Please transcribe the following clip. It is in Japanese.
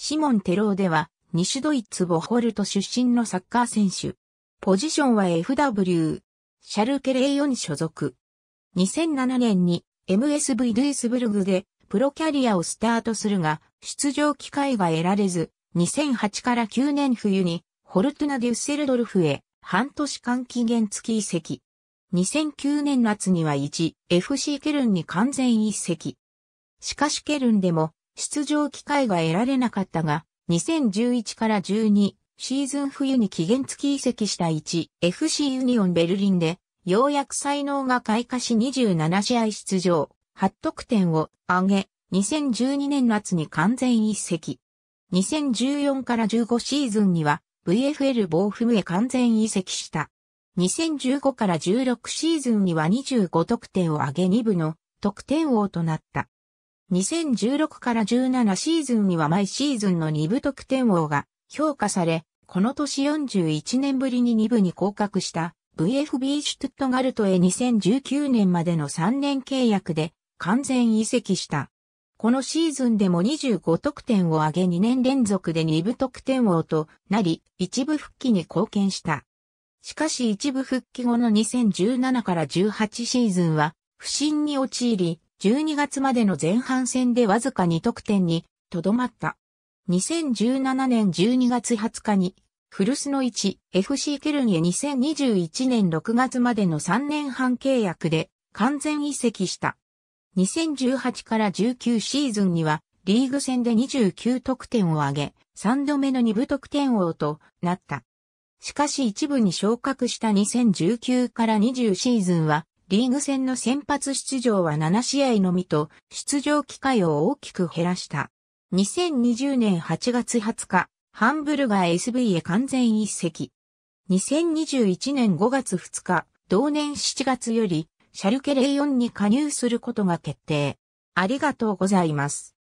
シモン・テローでは、西ドイツ・ボホルト出身のサッカー選手。ポジションは FW。シャルケレヨン所属。2007年に MSV ドゥイスブルグでプロキャリアをスタートするが、出場機会が得られず、2008から9年冬にホルトゥナ・デュッセルドルフへ半年間期限付き移籍。2009年夏には 1FC ケルンに完全移籍。しかしケルンでも出場機会が得られなかったが、2011から12シーズン冬に期限付き移籍した 1FC ユニオンベルリンで、ようやく才能が開花し27試合出場、8得点を上げ、2012年夏に完全移籍。2014から15シーズンには VFL 暴風へ完全移籍した。2015から16シーズンには25得点を上げ2部の得点王となった。2016から17シーズンには毎シーズンの2部得点王が評価され、この年41年ぶりに2部に降格した VFB シュトゥットガルトへ2019年までの3年契約で完全移籍した。このシーズンでも25得点を挙げ2年連続で2部得点王となり、一部復帰に貢献した。しかし一部復帰後の2017から18シーズンは不振に陥り、12月までの前半戦でわずか2得点にとどまった。2017年12月20日に古巣の1 FC ケルニエ2021年6月までの3年半契約で完全移籍した。2018から19シーズンにはリーグ戦で29得点を挙げ、3度目の2部得点王となった。しかし一部に昇格した2019から20シーズンはリーグ戦の先発出場は7試合のみと、出場機会を大きく減らした。2020年8月20日、ハンブルガー SV へ完全一席。2021年5月2日、同年7月より、シャルケレイオンに加入することが決定。ありがとうございます。